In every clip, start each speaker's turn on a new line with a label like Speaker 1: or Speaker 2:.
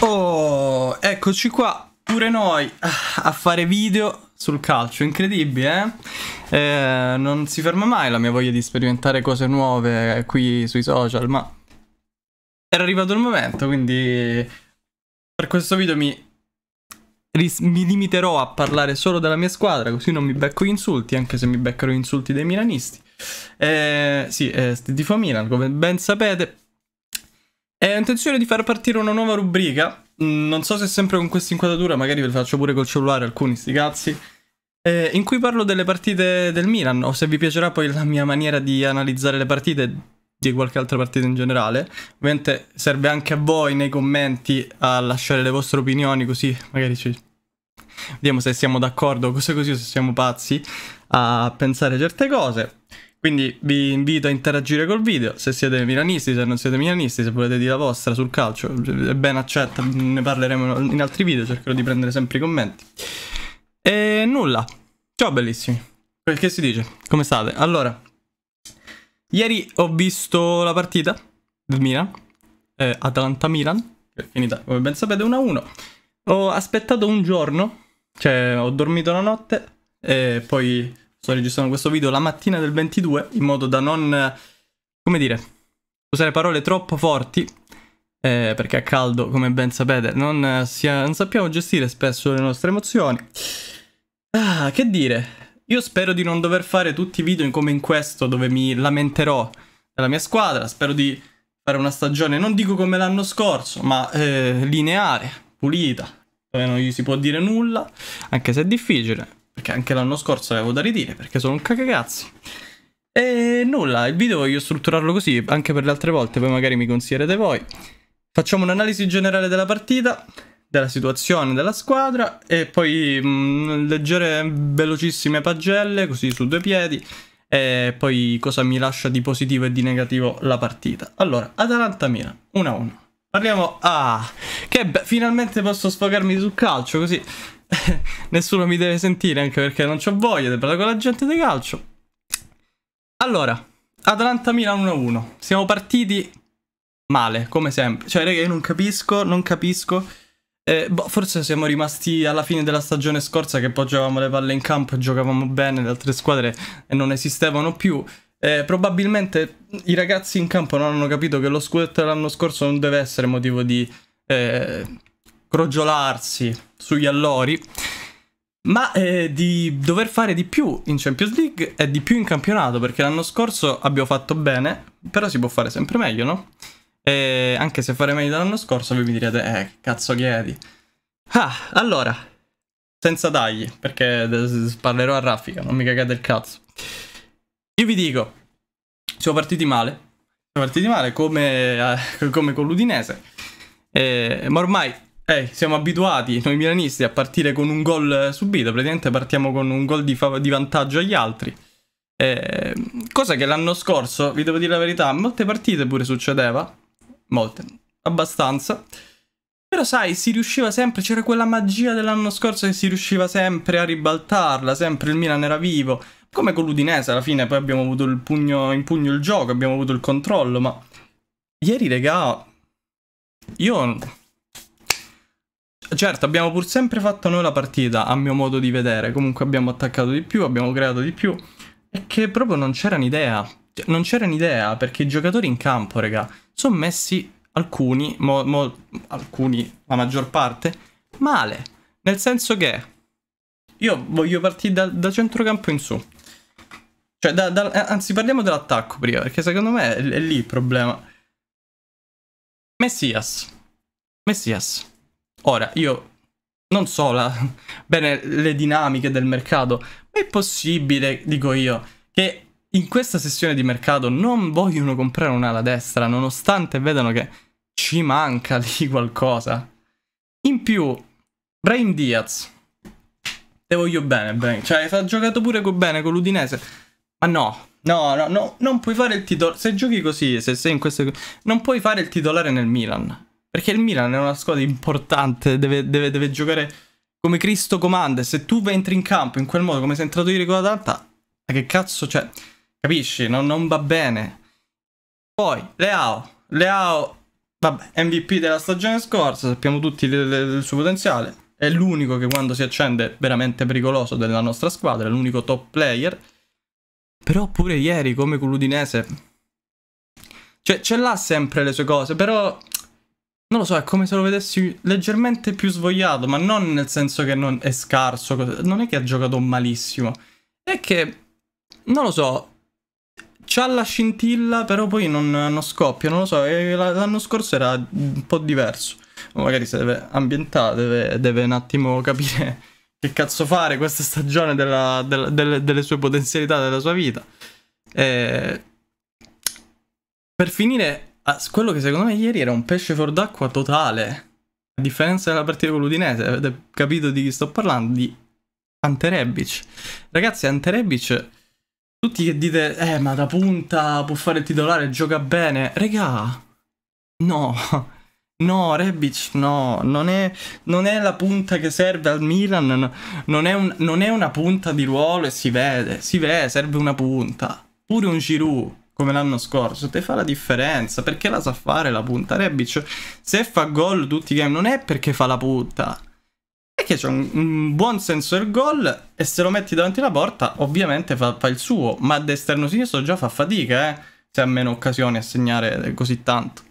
Speaker 1: Oh, eccoci qua, pure noi, a fare video sul calcio, incredibile, eh? eh? Non si ferma mai la mia voglia di sperimentare cose nuove qui sui social, ma era arrivato il momento, quindi per questo video mi, mi limiterò a parlare solo della mia squadra, così non mi becco insulti, anche se mi beccano insulti dei milanisti. Eh, sì, eh, tifo Milan, come ben sapete, e ho intenzione di far partire una nuova rubrica. Non so se sempre con questa inquadratura, magari ve la faccio pure col cellulare alcuni sti cazzi. Eh, in cui parlo delle partite del Milan, o se vi piacerà poi la mia maniera di analizzare le partite di qualche altra partita in generale. Ovviamente serve anche a voi nei commenti a lasciare le vostre opinioni, così magari ci vediamo se siamo d'accordo, cose così, o se siamo pazzi a pensare certe cose. Quindi vi invito a interagire col video, se siete milanisti, se non siete milanisti, se volete dire la vostra sul calcio, è ben accetta, ne parleremo in altri video, cercherò di prendere sempre i commenti. E nulla, ciao bellissimi, eh, che si dice? Come state? Allora, ieri ho visto la partita del Milan, eh, Atalanta-Milan, che è finita come ben sapete 1-1. Ho aspettato un giorno, cioè ho dormito la notte e poi Sto registrando questo video la mattina del 22 in modo da non, come dire, usare parole troppo forti eh, perché a caldo, come ben sapete, non, eh, sia, non, sappiamo gestire spesso le nostre emozioni. Ah, che dire? Io spero di non dover fare tutti i video come in questo dove mi lamenterò della mia squadra, spero di fare una stagione, non dico come l'anno scorso, ma eh, lineare, pulita, dove non gli si può dire nulla, anche se è difficile. Perché anche l'anno scorso avevo da ridire, perché sono un cacacazzi. E nulla, il video voglio strutturarlo così, anche per le altre volte, poi magari mi consiglierete voi. Facciamo un'analisi generale della partita, della situazione della squadra e poi mh, mm, leggere velocissime pagelle, così su due piedi, e poi cosa mi lascia di positivo e di negativo la partita. Allora, Atalanta-Milan, 1-1. Parliamo... Ah, che finalmente posso sfogarmi sul calcio, così nessuno mi deve sentire anche perché non ho voglia di parlare con la gente di calcio. Allora, Atalanta Milan 1-1. Siamo partiti male, come sempre. Cioè, raga, io non capisco, non capisco. Eh, boh, forse siamo rimasti alla fine della stagione scorsa che poggiavamo le palle in campo e giocavamo bene, le altre squadre non esistevano più. Eh, probabilmente i ragazzi in campo non hanno capito che lo scudetto dell'anno scorso non deve essere motivo di... Eh, crogiolarsi sugli allori, ma eh, di dover fare di più in Champions League e di più in campionato, perché l'anno scorso abbiamo fatto bene, però si può fare sempre meglio, no? E anche se fare meglio dell'anno scorso voi mi direte, eh, cazzo chiedi? Ah, allora, senza tagli, perché parlerò a raffica, non mi cagate il cazzo. Io vi dico, siamo partiti male, siamo partiti male come, eh, come con l'Udinese, eh, ma ormai eh, siamo abituati noi milanisti a partire con un gol eh, subito, praticamente partiamo con un gol di, di vantaggio agli altri. Eh, cosa che l'anno scorso, vi devo dire la verità, molte partite pure succedeva, molte, abbastanza. Però sai, si riusciva sempre, c'era quella magia dell'anno scorso che si riusciva sempre a ribaltarla, sempre il Milan era vivo. Come con l'Udinese, alla fine poi abbiamo avuto il pugno, in pugno il gioco, abbiamo avuto il controllo, ma... Ieri, regà... Io Certo, abbiamo pur sempre fatto noi la partita, a mio modo di vedere. Comunque abbiamo attaccato di più, abbiamo creato di più. E che proprio non c'era un'idea. Cioè, non c'era un'idea, perché i giocatori in campo, raga, sono messi alcuni, mo, mo, alcuni, la maggior parte, male. Nel senso che io voglio partire da, da centrocampo in su. Cioè, da, da, eh, anzi, parliamo dell'attacco prima, perché secondo me è, è lì il problema. Messias. Messias. Ora, io non so la, bene le dinamiche del mercato, ma è possibile, dico io, che in questa sessione di mercato non vogliono comprare un'ala destra, nonostante vedano che ci manca lì qualcosa. In più, Brain Diaz, te voglio bene, Brain, cioè ha giocato pure con bene con l'Udinese, ma no, no, no, no, non puoi fare il titolare, se giochi così, se sei in queste... non puoi fare il titolare nel Milan. Perché il Milan è una squadra importante, deve, deve, deve giocare come Cristo comanda. E se tu entri in campo in quel modo, come sei entrato ieri con ma che cazzo, cioè, capisci? Non, non va bene. Poi, Leao. Leao, vabbè, MVP della stagione scorsa, sappiamo tutti del suo potenziale. È l'unico che quando si accende è veramente pericoloso della nostra squadra, è l'unico top player. Però pure ieri, come con l'Udinese, cioè ce l'ha sempre le sue cose, però non lo so, è come se lo vedessi leggermente più svogliato, ma non nel senso che non è scarso, non è che ha giocato malissimo, è che, non lo so, c'ha la scintilla, però poi non, non scoppia, non lo so, l'anno scorso era un po' diverso. Magari si deve ambientare, deve, deve un attimo capire che cazzo fare questa stagione della, della, delle, delle, sue potenzialità, della sua vita. E... Per finire, Ah, quello che secondo me ieri era un pesce fuor d'acqua totale. A differenza della partita con l'Udinese, avete capito di chi sto parlando? Di Ante Rebic. Ragazzi, Ante Rebic, tutti che dite, eh, ma da punta può fare il titolare, gioca bene. Regà, no. No, Rebic no, non è, non è, la punta che serve al Milan, no. non, è un, non, è una punta di ruolo e si vede, si vede, serve una punta. Pure un Giroud, come l'anno scorso, te fa la differenza perché la sa fare la punta. Rebic, se fa gol tutti i game, non è perché fa la punta, è che c'è un, un, buon senso del gol e se lo metti davanti alla porta, ovviamente fa, fa il suo, ma ad esterno sinistro già fa fatica, eh, se ha meno occasioni a segnare così tanto.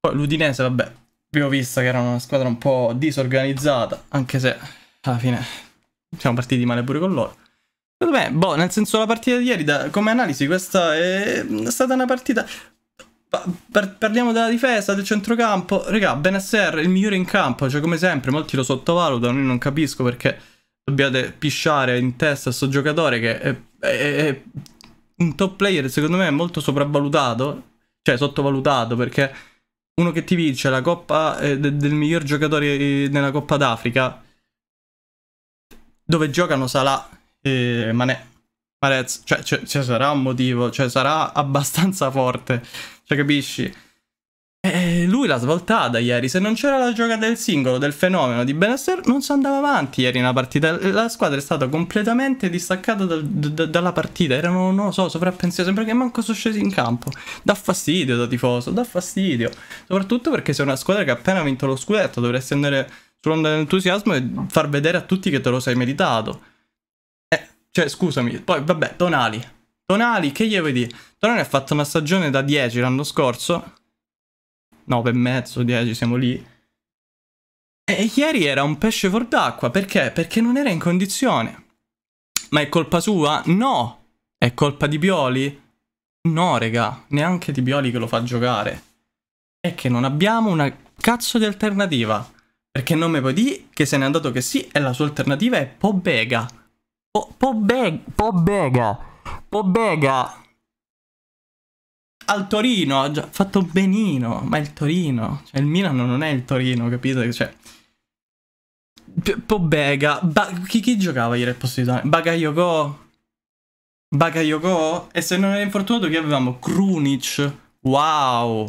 Speaker 1: Poi l'Udinese, vabbè, abbiamo visto che era una squadra un po' disorganizzata, anche se alla fine siamo partiti male pure con loro. Secondo me, boh, nel senso la partita di ieri, da, come analisi, questa è stata una partita... Par parliamo della difesa, del centrocampo. Raga, Benasser il migliore in campo, cioè come sempre, molti lo sottovalutano, io non capisco perché dobbiate pisciare in testa a sto giocatore che è, è, è un top player, secondo me, è molto sopravvalutato, cioè sottovalutato, perché uno che ti vince la coppa eh, de del miglior giocatore eh, nella Coppa d'Africa, dove giocano Salah ma ne... Marez, cioè, cioè, cioè, sarà un motivo, cioè sarà abbastanza forte, cioè capisci? E lui l'ha svoltata ieri, se non c'era la giocata del singolo, del fenomeno di Benasser, non si andava avanti ieri nella partita, la squadra è stata completamente distaccata dal, d- dalla partita, erano, non lo so, sovrappensieri, sembra che manco sono scesi in campo, dà fastidio da tifoso, dà fastidio, soprattutto perché sei una squadra che ha appena vinto lo scudetto, dovresti andare sull'onda dell'entusiasmo e far vedere a tutti che te lo sei meritato. Cioè, scusami, poi vabbè, Tonali. Tonali, che gli vuoi dire? Tonali ha fatto una stagione da 10 l'anno scorso. 9 e mezzo, 10, siamo lì. E ieri era un pesce fuor d'acqua, perché? Perché non era in condizione. Ma è colpa sua? No! È colpa di Pioli? No, regà, neanche di Pioli che lo fa giocare. È che non abbiamo una cazzo di alternativa. Perché non mi puoi dire che se n'è andato che sì, e la sua alternativa è Pobega. Po Pobega. Pobega. Pobega. Al Torino ha già fatto benino. Ma il Torino. Cioè, il Milano non è il Torino, capito? Cioè. Pobega. Ba chi, chi, giocava ieri al posto di Donnarumma? Bagayoko. Bagayoko? E se non era infortunato che avevamo? Krunic. Wow.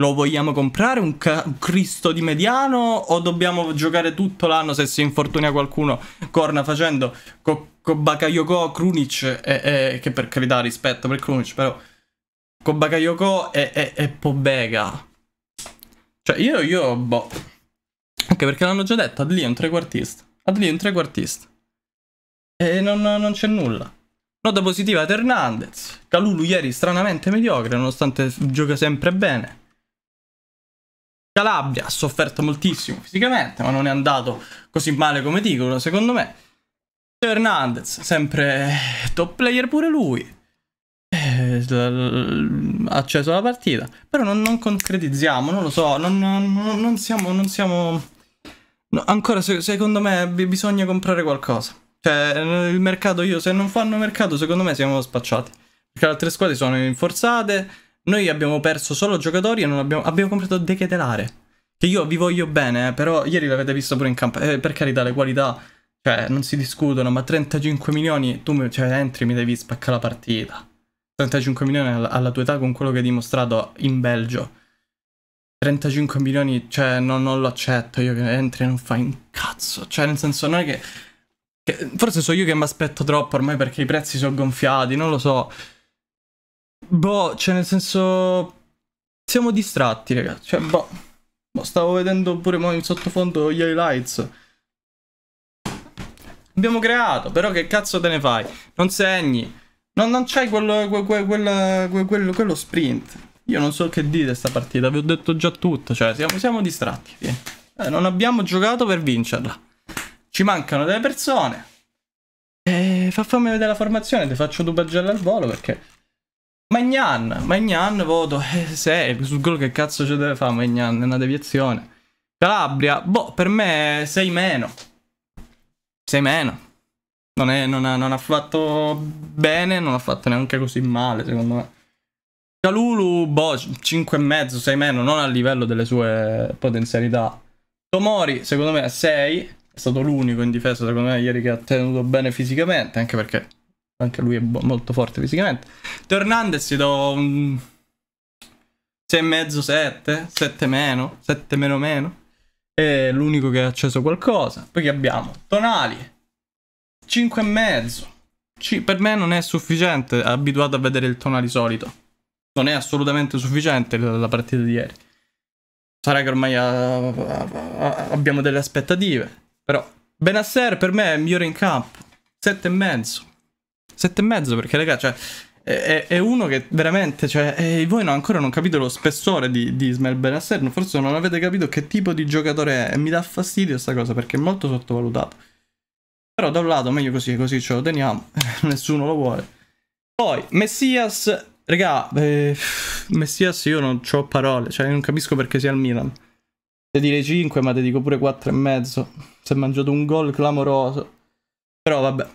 Speaker 1: Lo vogliamo comprare un, un, Cristo di mediano o dobbiamo giocare tutto l'anno se si infortuna qualcuno? Corna facendo con co Bakayoko, Krunic, e, e, che per carità rispetto per Krunic, però con Bakayoko e, e, e Pobega. Cioè io, io, boh. Anche perché l'hanno già detto, Adli è un trequartista. Adli è un trequartista. E non, non c'è nulla. Nota positiva ad Hernandez. Calulu ieri stranamente mediocre, nonostante gioca sempre bene. Calabria, ha sofferto moltissimo fisicamente, ma non è andato così male come dicono, secondo me. Teo Hernandez, sempre top player pure lui. Eh, ha acceso la partita, però non, non concretizziamo, non lo so, non, non, non siamo... Non siamo... No, ancora, se, secondo me, bisogna comprare qualcosa. Cioè, il mercato, io, se non fanno mercato, secondo me siamo spacciati. Perché le altre squadre sono rinforzate, noi abbiamo perso solo giocatori e non abbiamo, abbiamo comprato De Ketelare. Che io vi voglio bene, eh, però ieri l'avete visto pure in campo. Eh, per carità, le qualità, cioè, non si discutono, ma 35 milioni, tu cioè, entri mi devi spaccare la partita. 35 milioni alla, tua età con quello che hai dimostrato in Belgio. 35 milioni, cioè, no, non lo accetto. Io che entri e non fai un cazzo. Cioè, nel senso, non è che, che forse so io che mi aspetto troppo ormai perché i prezzi sono gonfiati, non lo so. Boh, cioè nel senso... Siamo distratti, ragazzi. Cioè, boh. boh stavo vedendo pure in sottofondo gli highlights. Abbiamo creato, però che cazzo te ne fai? Non segni. Non, non c'hai quello, quel, quel, quel, quello sprint. Io non so che dire sta partita, vi ho detto già tutto. Cioè, siamo, siamo distratti. Eh, non abbiamo giocato per vincerla. Ci mancano delle persone. Eh, fa fammi vedere la formazione, ti faccio due al volo perché Magnan, Magnan voto 6, eh, sul gol che cazzo ci deve fare Magnan, è una deviazione. Calabria, boh, per me 6 meno. 6 meno. Non, è, non, ha, non, ha, fatto bene, non ha fatto neanche così male, secondo me. Calulu, boh, 5,5, 6 meno, non a livello delle sue potenzialità. Tomori, secondo me 6, è stato l'unico in difesa, secondo me, ieri che ha tenuto bene fisicamente, anche perché anche lui è bo- molto forte fisicamente. Tornandes gli do un 6,5, 7, 7 meno, 7 meno meno. È l'unico che ha acceso qualcosa. Poi che abbiamo? Tonali, 5,5. C- per me non è sufficiente, abituato a vedere il Tonali solito. Non è assolutamente sufficiente la partita di ieri. Sarà che ormai a- a- abbiamo delle aspettative, però Benasser per me è il migliore in campo, 7,5. Sette e mezzo perché, raga, cioè, è, è, uno che veramente, cioè, è, voi no, ancora non capite lo spessore di, di Ismail Benasser, forse non avete capito che tipo di giocatore è, e mi dà fastidio questa cosa perché è molto sottovalutato. Però da un lato meglio così, così ce lo teniamo, nessuno lo vuole. Poi, Messias, raga, eh, Messias io non ho parole, cioè non capisco perché sia al Milan. Te direi 5, ma te dico pure 4 e mezzo. Si è mangiato un gol clamoroso. Però vabbè.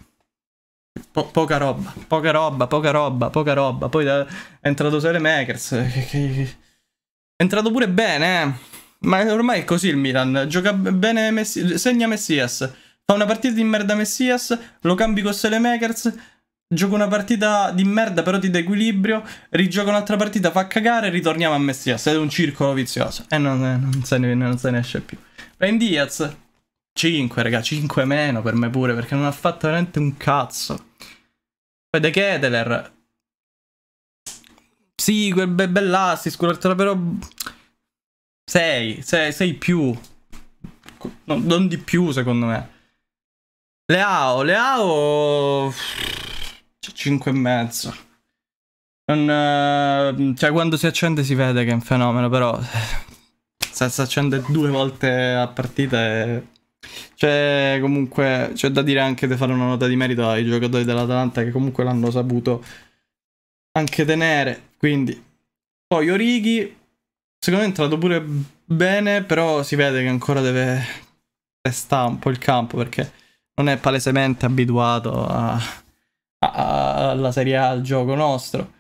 Speaker 1: Po poca roba, poca roba, poca roba, poca roba. Poi da... è entrato Selemakers. Eh, è entrato pure bene, eh. Ma ormai è così il Milan. Gioca bene, Messi... segna Messias. Fa una partita di merda Messias, lo cambi con Selemakers. Gioca una partita di merda però ti d'equilibrio. rigioca un'altra partita, fa cagare e ritorniamo a Messias. È un circolo vizioso. E non, non, se, ne, non se ne esce più. Prendi Diaz, 5, raga, 5 meno per me pure, perché non ha fatto veramente un cazzo. Poi De Keteler. Sì, quel be bell'assist, però... 6, 6, più. No, non di più, secondo me. Leao, Leao... 5 cioè, e mezzo. Non, eh, cioè, quando si accende si vede che è un fenomeno, però... Se si accende due volte a partita è c'è cioè, comunque c'è da dire anche di fare una nota di merito ai giocatori dell'Atalanta che comunque l'hanno saputo anche tenere. Quindi, poi Orighi, secondo me è entrato pure bene, però si vede che ancora deve testare un po' il campo perché non è palesemente abituato a, a, a, alla Serie A, al gioco nostro.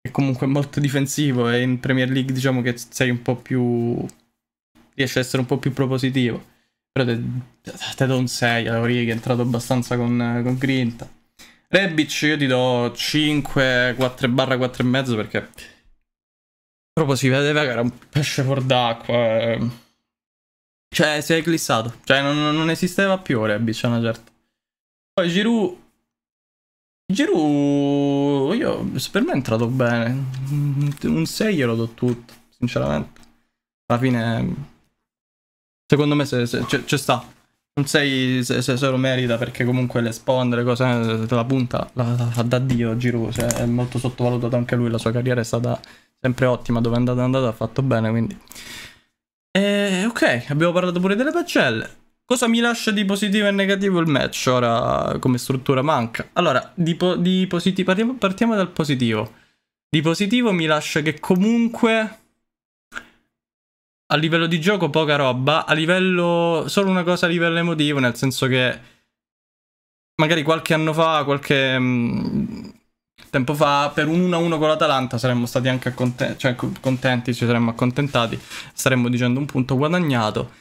Speaker 1: È comunque molto difensivo e in Premier League diciamo che sei un po' più... riesce a essere un po' più propositivo però te, do un 6, a che è entrato abbastanza con, con grinta. Rebic io ti do 5, 4 barra mezzo perché... Proprio si vedeva che era un pesce fuor d'acqua. Ehm. Cioè, si è eclissato, Cioè, non, non esisteva più Rebic, una certa. Poi Giroud... Giroud... Io, per me è entrato bene. Un 6 glielo do tutto, sinceramente. Alla fine... Secondo me se, se, ci, sta. Non sei se, se, lo merita perché comunque le spawn, le cose, eh, la punta la, fa da Dio Giro. Cioè, è molto sottovalutato anche lui. La sua carriera è stata sempre ottima. Dove è andata, è andata, ha fatto bene. Quindi, e, ok, abbiamo parlato pure delle pagelle. Cosa mi lascia di positivo e negativo il match? Ora, come struttura manca. Allora, di, po di positivo, partiamo, partiamo dal positivo. Di positivo mi lascia che comunque a livello di gioco poca roba, a livello solo una cosa a livello emotivo, nel senso che magari qualche anno fa, qualche mh, mm, tempo fa, per un 1-1 con l'Atalanta saremmo stati anche acconten- cioè, contenti, ci saremmo accontentati, staremmo dicendo un punto guadagnato.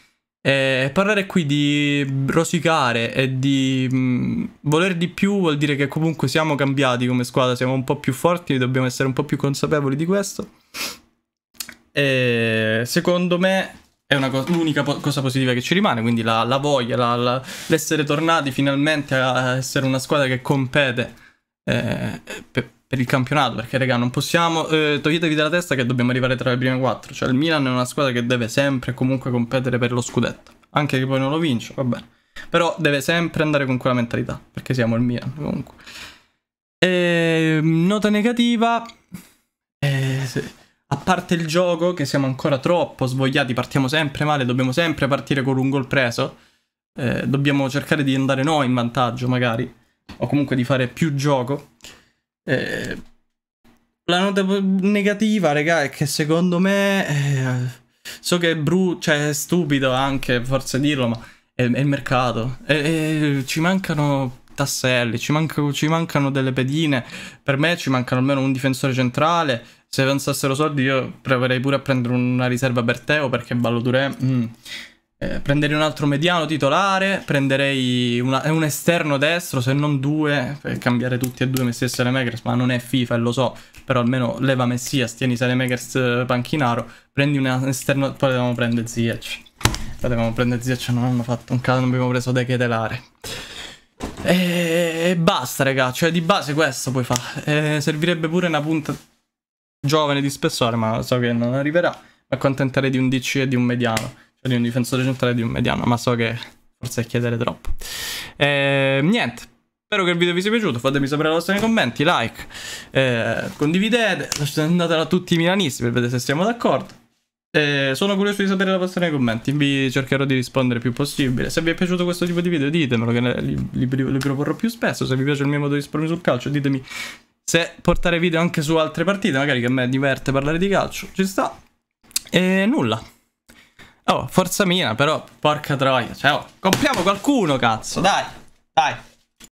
Speaker 1: E parlare qui di rosicare e di mh, mm, voler di più vuol dire che comunque siamo cambiati come squadra, siamo un po' più forti, dobbiamo essere un po' più consapevoli di questo. E secondo me è co- l'unica po- cosa positiva che ci rimane, quindi la, la voglia, la, la, l'essere tornati finalmente a essere una squadra che compete eh, per, per, il campionato, perché raga non possiamo, eh, toglietevi dalla testa che dobbiamo arrivare tra le prime quattro, cioè il Milan è una squadra che deve sempre comunque competere per lo scudetto, anche che poi non lo vince, va bene, però deve sempre andare con quella mentalità, perché siamo il Milan comunque. E, ehm, nota negativa... Eh, sì a parte il gioco, che siamo ancora troppo svogliati, partiamo sempre male, dobbiamo sempre partire con un gol preso, eh, dobbiamo cercare di andare noi in vantaggio magari, o comunque di fare più gioco. Eh, la nota negativa, regà, è che secondo me... Eh, so che è brutto, cioè è stupido anche, forse dirlo, ma è, è il mercato. E, e, ci mancano tasselli, ci, manca, ci mancano delle pedine, per me ci mancano almeno un difensore centrale, se avanzassero soldi io proverei pure a prendere una riserva per Teo perché Ballo Duré... Mm. Eh, prenderei un altro mediano titolare, prenderei una, un esterno destro, se non due, per cambiare tutti e due Messias e Salemekers, ma non è FIFA e lo so, però almeno leva Messias, tieni Salemekers eh, panchinaro, prendi un esterno, poi dobbiamo prendere Ziyech, potevamo prendere Ziyech, non hanno fatto un caso, non abbiamo preso De Ketelare. E eh, basta, raga. Cioè, di base questo puoi fare. E eh, servirebbe pure una punta giovane di spessore, ma so che non arriverà. Mi accontenterei di un DC e di un mediano. Cioè, di un difensore centrale e di un mediano, ma so che forse è chiedere troppo. E, eh, niente. Spero che il video vi sia piaciuto, fatemi sapere la vostra nei commenti, like, eh, condividete, andate a tutti i milanisti per vedere se siamo d'accordo. Eh, sono curioso di sapere la vostra nei commenti, vi cercherò di rispondere il più possibile. Se vi è piaciuto questo tipo di video ditemelo che li, li, li proporrò più spesso, se vi piace il mio modo di espormi sul calcio ditemi se portare video anche su altre partite, magari che a me diverte parlare di calcio, ci sta. E nulla. Oh, forza mia, però, porca troia, cioè, oh, compriamo qualcuno, cazzo, dai, dai.